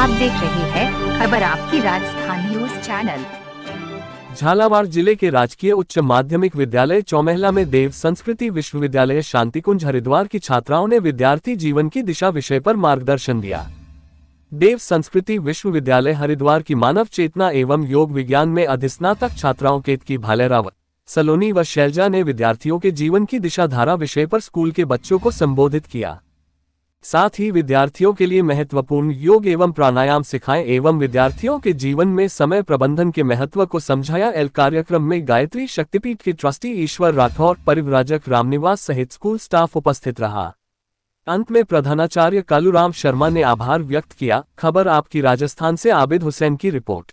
आप देख रहे हैं खबर आपकी राजस्थान न्यूज चैनल झालावाड़ जिले के राजकीय उच्च माध्यमिक विद्यालय चौमहला में देव संस्कृति विश्वविद्यालय शांति कुंज हरिद्वार की छात्राओं ने विद्यार्थी जीवन की दिशा विषय पर मार्गदर्शन दिया देव संस्कृति विश्वविद्यालय हरिद्वार की मानव चेतना एवं योग विज्ञान में अधिस्नातक छात्राओं के भाले रावत सलोनी व शैलजा ने विद्यार्थियों के जीवन की दिशा धारा विषय पर स्कूल के बच्चों को संबोधित किया साथ ही विद्यार्थियों के लिए महत्वपूर्ण योग एवं प्राणायाम सिखाएं एवं विद्यार्थियों के जीवन में समय प्रबंधन के महत्व को समझाया एल कार्यक्रम में गायत्री शक्तिपीठ के ट्रस्टी ईश्वर राठौर परिवराजक रामनिवास सहित स्कूल स्टाफ उपस्थित रहा अंत में प्रधानाचार्य कालूराम शर्मा ने आभार व्यक्त किया खबर आपकी राजस्थान से आबिद हुसैन की रिपोर्ट